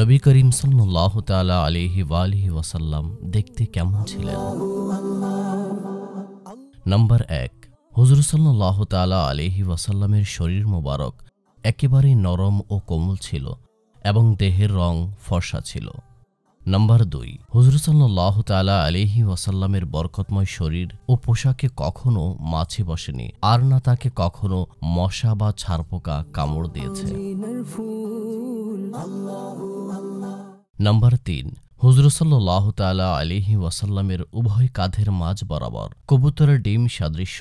নবী করিম সাল্লাহ তালা আলিহি ওয়ালিহি ওয়াসাল্লাম দেখতে কেমন ছিলেন নম্বর এক হজর সাল্লাহ তালা আলিহি ওয়াসাল্লামের শরীর মোবারক একেবারে নরম ও কোমল ছিল এবং দেহের রং ফর্সা ছিল নম্বর দুই হজর সাল্লাহ তালা আলিহি ওয়াসাল্লামের বরকতময় শরীর ও পোশাকে কখনো মাছি বসেনি আর না তাকে কখনো মশা বা ছারপোকা কামড় দিয়েছে নাম্বার তিন হুজরসল্লাহ তালা আলিহি ওয়াসাল্লামের উভয় কাঁধের মাঝ বরাবর কবুতরের ডিম সাদৃশ্য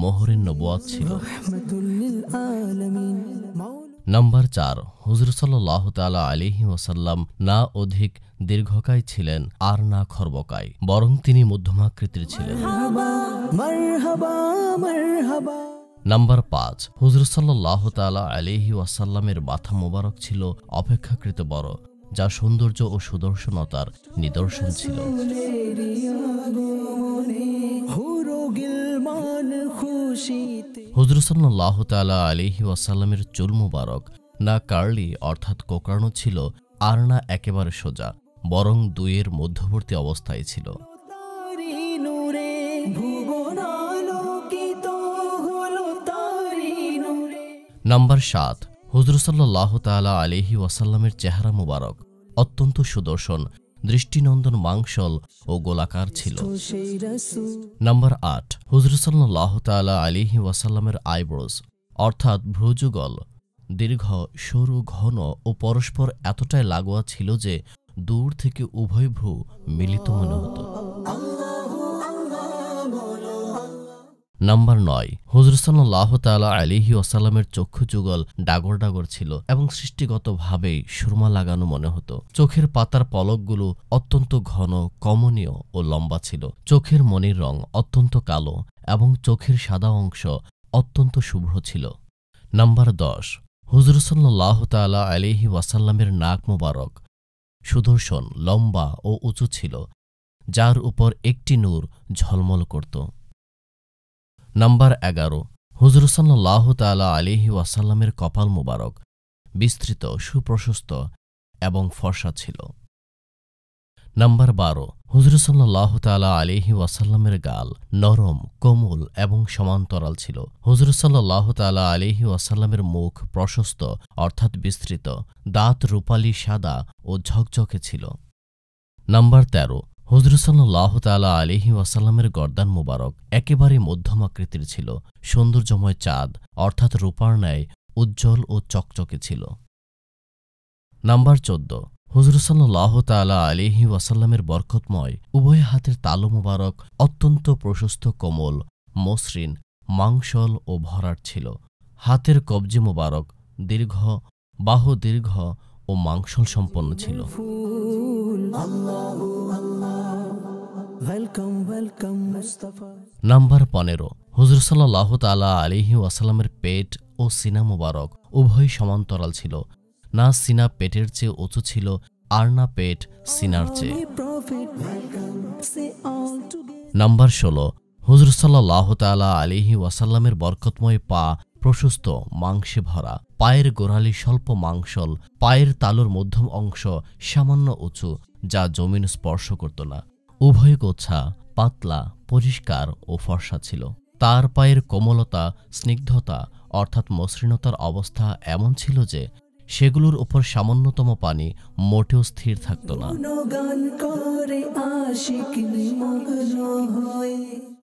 মোহরের নবুয়াদ ছিল নম্বর চার হুজরসল্লাহ তালা আলিহি ওয়াসাল্লাম না অধিক দীর্ঘকায় ছিলেন আর না খর্বকায় বরং তিনি মধ্যমাকৃতির ছিলেন নম্বর পাঁচ হুজরসল্লাহ তালা আলিহি ওয়াসাল্লামের মাথা মোবারক ছিল অপেক্ষাকৃত বড় যা সৌন্দর্য ও সুদর্শনতার নিদর্শন ছিল হুজরুসাল্লাহ তালা আলিহি ওয়াসাল্লামের চুল মুবারক না কার্লি অর্থাৎ কোকড়ানো ছিল আর না একেবারে সোজা বরং দুয়ের মধ্যবর্তী অবস্থায় ছিল নাম্বার সাত হজরসাল্লাহ তালা আলিহি ওয়াসাল্লামের চেহারা মুবারক অত্যন্ত সুদর্শন দৃষ্টিনন্দন মাংসল ও গোলাকার ছিল নম্বর আট হজরসাল্লাহ তালা আলিহি ওয়াসাল্লামের আইব্রোজ অর্থাৎ ভ্রুযুগল দীর্ঘ সরু ঘন ও পরস্পর এতটাই লাগোয়া ছিল যে দূর থেকে উভয় ভ্রু মিলিত মনে হতো নাম্বার নয় হজরত তালা আলিহি ওয়াসাল্লামের চক্ষু যুগল ডাগর ডাগর ছিল এবং সৃষ্টিগতভাবেই সুরমা লাগানো মনে হতো চোখের পাতার পলকগুলো অত্যন্ত ঘন কমনীয় ও লম্বা ছিল চোখের মনির রং অত্যন্ত কালো এবং চোখের সাদা অংশ অত্যন্ত শুভ্র ছিল নাম্বার দশ হুজরসল্লাহ তালা আলিহি ওয়াসাল্লামের নাক মোবারক সুদর্শন লম্বা ও উঁচু ছিল যার উপর একটি নূর ঝলমল করত নাম্বার এগারো হুজরসাল্লাহ তালা আলিহি ওয়াসাল্লামের কপাল মুবারক বিস্তৃত সুপ্রশস্ত এবং ফর্সা ছিল নাম্বার বারো হুজরসাল্লাহ তালা আলিহি ওয়াসাল্লামের গাল নরম কোমল এবং সমান্তরাল ছিল হুজরসাল্লাহ তালা আলিহি ওয়াসাল্লামের মুখ প্রশস্ত অর্থাৎ বিস্তৃত দাঁত রূপালি সাদা ও ঝকঝকে ছিল নাম্বার তেরো হজরুসাল্লাহ তালা আলিহি ওয়াসাল্লামের গর্দান মোবারক একেবারে মধ্যম আকৃতির ছিল সৌন্দর্যময় চাঁদ অর্থাৎ রূপার ন্যায় উজ্জ্বল ও চকচকে ছিল নাম্বার চোদ্দ হজরুসাল্লাহ তালা আলিহি ওয়াসাল্লামের বরকতময় উভয় হাতের তালু মোবারক অত্যন্ত প্রশস্ত কোমল মসৃণ মাংসল ও ভরাট ছিল হাতের কবজি মোবারক দীর্ঘ বাহু দীর্ঘ ও মাংসল সম্পন্ন ছিল নাম্বার পনেরো হুজুর সাল্লাহ তালা আলিহি ওয়াসালামের পেট ও সিনা মুবারক উভয় সমান্তরাল ছিল না সিনা পেটের চেয়ে উঁচু ছিল আর না পেট সিনার চেয়ে নাম্বার ষোলো হুজুর সাল্লাহ তালা আলিহি ওয়াসাল্লামের বরকতময় পা প্রশস্ত মাংসে ভরা পায়ের গোড়ালি স্বল্প মাংসল পায়ের তালুর মধ্যম অংশ সামান্য উঁচু যা জমিন স্পর্শ করত না উভয় গোছা পাতলা পরিষ্কার ও ফর্সা ছিল তার পায়ের কোমলতা স্নিগ্ধতা অর্থাৎ মসৃণতার অবস্থা এমন ছিল যে সেগুলোর উপর সামান্যতম পানি মোটেও স্থির থাকত না